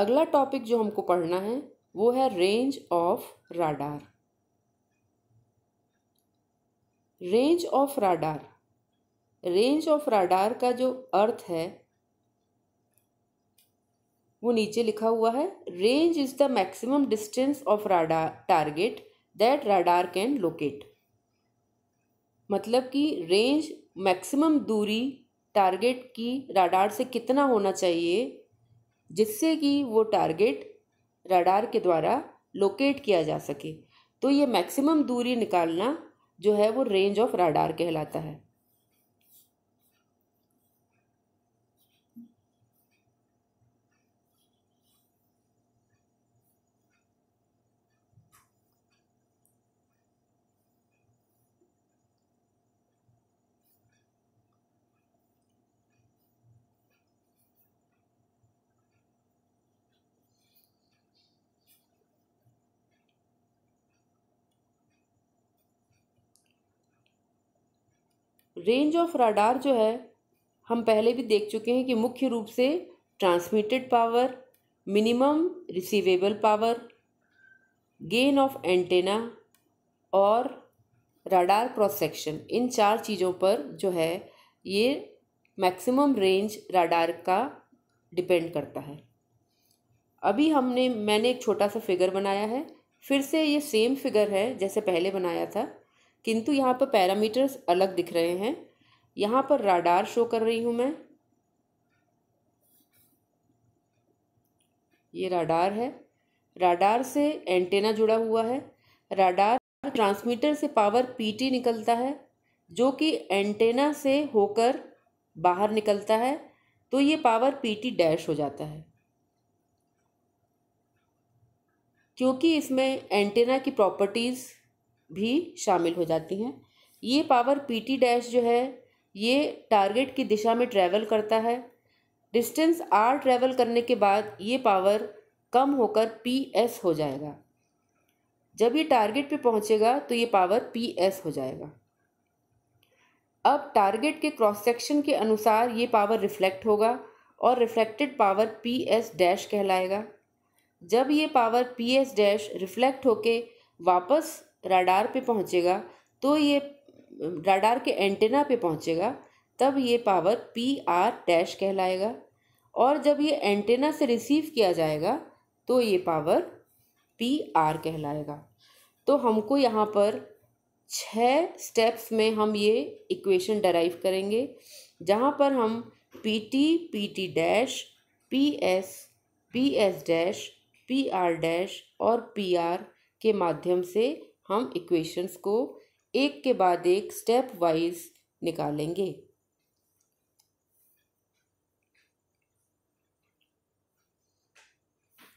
अगला टॉपिक जो हमको पढ़ना है वो है range of radar range of radar range of radar का जो अर्थ है वो नीचे लिखा हुआ है range is the maximum distance of radar target that radar can locate मतलब कि रेंज मैक्सिमम दूरी टारगेट की राडार से कितना होना चाहिए जिससे कि वो टारगेट रडार के द्वारा लोकेट किया जा सके तो ये मैक्सिमम दूरी निकालना जो है वो रेंज ऑफ राडार कहलाता है रेंज ऑफ राडार जो है हम पहले भी देख चुके हैं कि मुख्य रूप से transmitted power minimum receivable power gain of antenna और राडार क्रॉस सेक्शन इन चार चीज़ों पर जो है ये मैक्सिमम रेंज राडार का डिपेंड करता है अभी हमने मैंने एक छोटा सा फिगर बनाया है फिर से ये सेम फिगर है जैसे पहले बनाया था किंतु यहाँ पर पैरामीटर्स अलग दिख रहे हैं यहाँ पर राडार शो कर रही हूँ मैं ये राडार है राडार से एंटेना जुड़ा हुआ है राडार ट्रांसमीटर से पावर पीटी निकलता है जो कि एंटेना से होकर बाहर निकलता है तो ये पावर पीटी डैश हो जाता है क्योंकि इसमें एंटेना की प्रॉपर्टीज़ भी शामिल हो जाती हैं ये पावर पी टी डैश जो है ये टारगेट की दिशा में ट्रैवल करता है डिस्टेंस आर ट्रैवल करने के बाद ये पावर कम होकर पी एस हो जाएगा जब ये टारगेट पे पहुंचेगा तो ये पावर पी एस हो जाएगा अब टारगेट के क्रॉस सेक्शन के अनुसार ये पावर रिफ्लेक्ट होगा और reflected power P S dash कहलाएगा जब ये power P S dash reflect होके वापस राडार पे पहुँचेगा तो ये राडार के एंटेना पे पहुँचेगा तब ये पावर पी आर डैश कहलाएगा और जब ये एंटेना से रिसीव किया जाएगा तो ये पावर पी आर कहलाएगा तो हमको यहाँ पर छः स्टेप्स में हम ये इक्वेशन डराइव करेंगे जहाँ पर हम P T P T dash P S P S dash P R dash और पी आर के माध्यम से हम इक्वेशंस को एक के बाद एक स्टेप वाइज निकालेंगे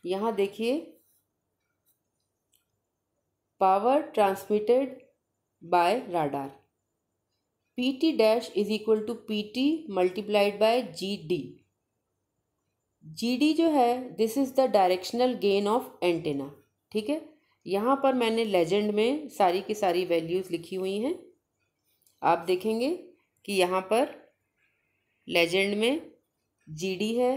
यहाँ देखिए power transmitted by radar P T dash is equal to P T multiplied by G D G D जो है this is the directional gain of antenna ठीक है यहाँ पर मैंने लेजेंड में सारी की सारी वैल्यूज़ लिखी हुई हैं आप देखेंगे कि यहाँ पर लेजेंड में जीडी है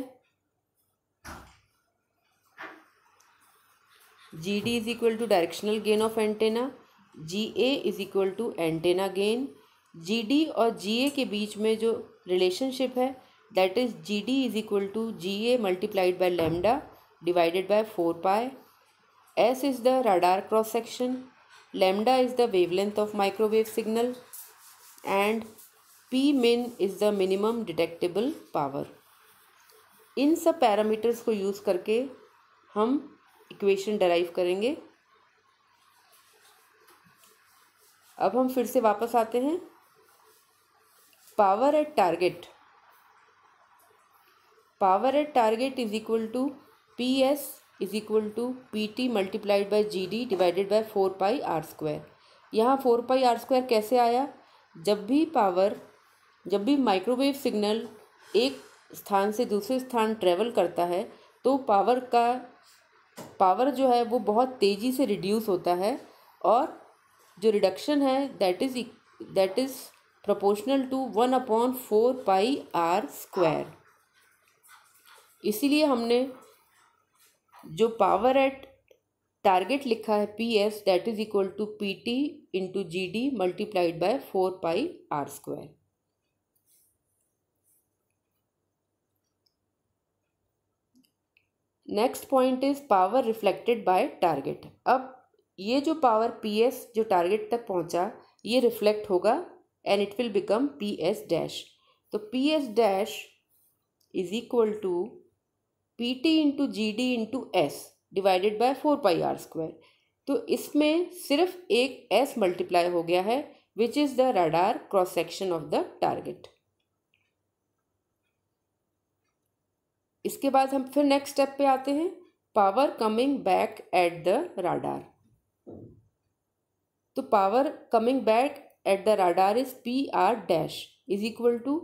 G D is equal to directional gain of antenna G A is equal to antenna gain G D और जी ए के बीच में जो रिलेशनशिप है that is G D is equal to G A multiplied by lambda divided by four pi S is the radar cross section, lambda is the wavelength of microwave signal and P min is the minimum detectable power. इन सब parameters को use करके हम equation derive करेंगे अब हम फिर से वापस आते हैं power at target power at target is equal to P S is equal to P T multiplied by G D divided by four pi R square यहाँ फोर पाई आर स्क्वायर कैसे आया जब भी पावर जब भी microwave signal एक स्थान से दूसरे स्थान ट्रेवल करता है तो पावर का पावर जो है वो बहुत तेज़ी से रिड्यूस होता है और जो रिडक्शन है that is that is proportional to one upon four pi R square इसीलिए हमने जो पावर एट टारगेट लिखा है P S that is equal to P T into G D multiplied by four pi R square next point is power reflected by target अब ये जो power P S जो target तक पहुंचा ये reflect होगा and it will become P S dash तो P S dash is equal to P T into G D into S divided by four pi R square तो इसमें सिर्फ एक एस मल्टीप्लाई हो गया है which is the radar cross section of the target इसके बाद हम फिर नेक्स्ट स्टेप पे आते हैं power coming back at the radar तो power coming back at the radar is P R dash is equal to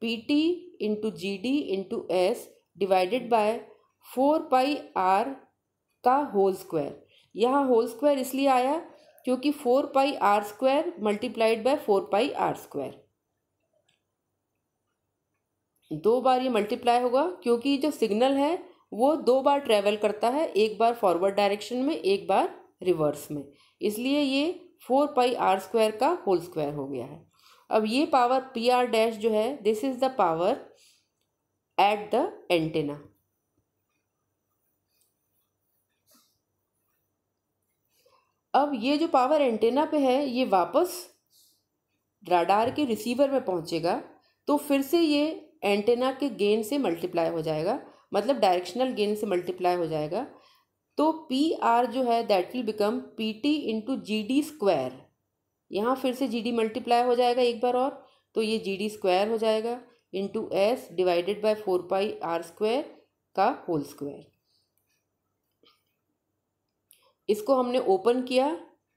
P T into G D into S divided by four pi R का whole square यहाँ whole square इसलिए आया क्योंकि four pi R square multiplied by four pi R square दो बार ये multiply होगा क्योंकि जो सिग्नल है वो दो बार ट्रेवल करता है एक बार फॉरवर्ड डायरेक्शन में एक बार रिवर्स में इसलिए ये फोर पाई आर स्क्वायर का होल स्क्वायर हो गया है अब ये पावर पी आर डैश जो है this is the power at the antenna अब ये जो पावर एंटेना पे है ये वापस राडार के रिसीवर में पहुंचेगा तो फिर से ये एंटेना के गेन से मल्टीप्लाई हो जाएगा मतलब डायरेक्शनल गेन से मल्टीप्लाई हो जाएगा तो पी आर जो है that will become P T into G D square यहाँ फिर से जी डी मल्टीप्लाई हो जाएगा एक बार और तो ये जी डी स्क्वायर हो जाएगा into S divided by four pi R square का होल स्क्वायर इसको हमने ओपन किया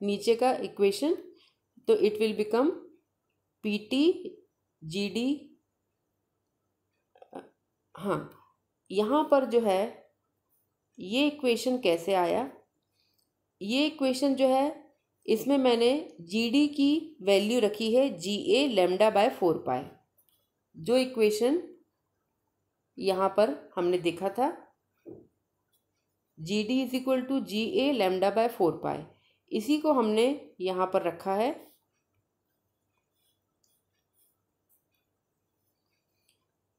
नीचे का इक्वेशन तो it will become P T G D हाँ यहाँ पर जो है ये इक्वेशन कैसे आया ये इक्वेशन जो है इसमें मैंने जी डी की वैल्यू रखी है G A lambda by four pi जो इक्वेशन यहाँ पर हमने देखा था G D is equal to G A lambda by four pi इसी को हमने यहाँ पर रखा है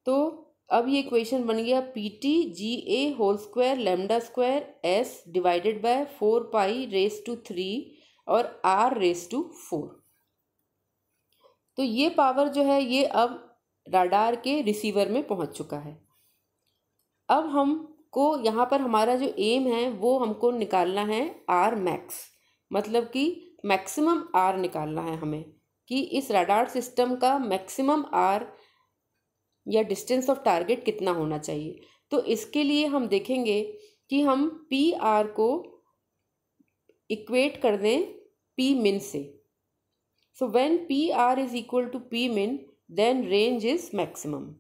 तो अब ये इक्वेशन बन गया P T G A whole square lambda square S divided by four pi raise to three और आर रेस टू फोर तो ये पावर जो है ये अब राडार के रिसीवर में पहुंच चुका है अब हमको यहाँ पर हमारा जो एम है वो हमको निकालना है आर मैक्स मतलब कि मैक्सिमम आर निकालना है हमें कि इस राडार सिस्टम का मैक्सिमम आर या डिस्टेंस ऑफ टारगेट कितना होना चाहिए तो इसके लिए हम देखेंगे कि हम पी आर को इक्वेट कर दें पी मिन से so when P R is equal to P min then range is maximum.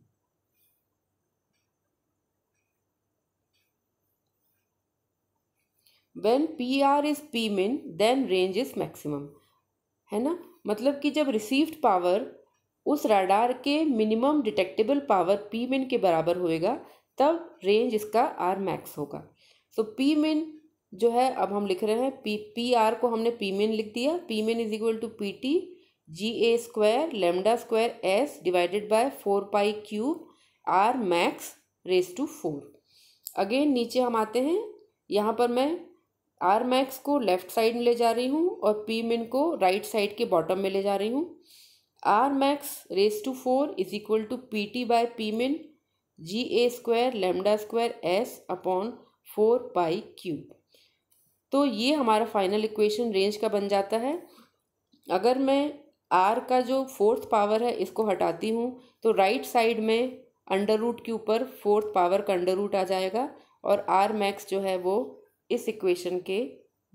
When PR is P min, then range is maximum. है ना मतलब कि जब रिसीव्ड पावर उस राडार के minimum detectable power P min के बराबर होएगा तब रेंज इसका आर मैक्स होगा सो पी मिन जो है अब हम लिख रहे हैं पी पी आर को हमने पी मिन लिख दिया P min is equal to P T G A square lambda square S divided by four pi cube R max raise to four again नीचे हम आते हैं यहाँ पर मैं आर मैक्स को लेफ्ट साइड में ले जा रही हूँ और पी मिन को राइट साइड के बॉटम में ले जा रही हूँ R max raise to four is equal to P T by P min G A square lambda square S upon four pi cube तो ये हमारा फाइनल इक्वेशन रेंज का बन जाता है अगर मैं आर का जो फोर्थ पावर है इसको हटाती हूँ तो राइट साइड में अंडर रूट के ऊपर फोर्थ पावर का अंडर रूट आ जाएगा और आर मैक्स जो है वो इस इक्वेशन के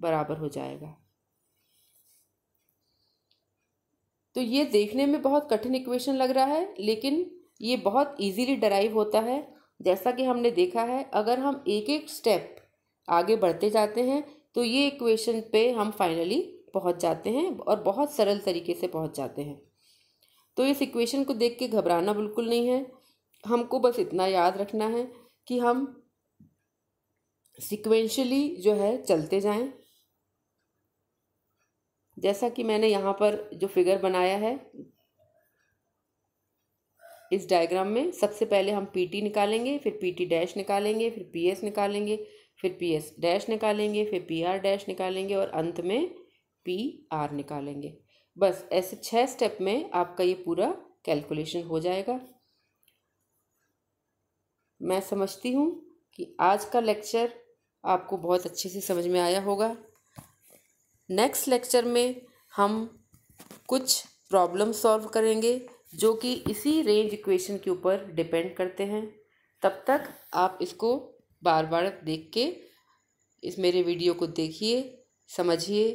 बराबर हो जाएगा तो ये देखने में बहुत कठिन इक्वेशन लग रहा है लेकिन ये बहुत इजीली डराइव होता है जैसा कि हमने देखा है अगर हम एक एक स्टेप आगे बढ़ते जाते हैं तो ये इक्वेशन पे हम फाइनली पहुंच जाते हैं और बहुत सरल तरीके से पहुंच जाते हैं तो इस इक्वेशन को देख के घबराना बिल्कुल नहीं है हमको बस इतना याद रखना है कि हम सिक्वेंशली जो है चलते जाएं जैसा कि मैंने यहाँ पर जो फिगर बनाया है इस डायग्राम में सबसे पहले हम पीटी निकालेंगे फिर पीटी डैश निकालेंगे फिर पीएस निकालेंगे फिर पीएस डैश निकालेंगे फिर पीआर डैश निकालेंगे और अंत में पी आर निकालेंगे बस ऐसे छः स्टेप में आपका ये पूरा कैलकुलेशन हो जाएगा मैं समझती हूँ कि आज का लेक्चर आपको बहुत अच्छे से समझ में आया होगा नेक्स्ट लेक्चर में हम कुछ प्रॉब्लम सॉल्व करेंगे जो कि इसी रेंज इक्वेशन के ऊपर डिपेंड करते हैं तब तक आप इसको बार बार देख के इस मेरे वीडियो को देखिए समझिए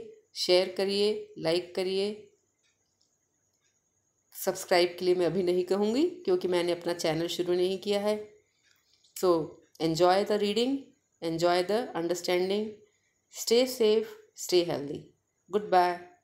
शेयर करिए लाइक करिए सब्सक्राइब के लिए मैं अभी नहीं कहूँगी क्योंकि मैंने अपना चैनल शुरू नहीं किया है so enjoy the reading enjoy the understanding stay safe stay healthy good bye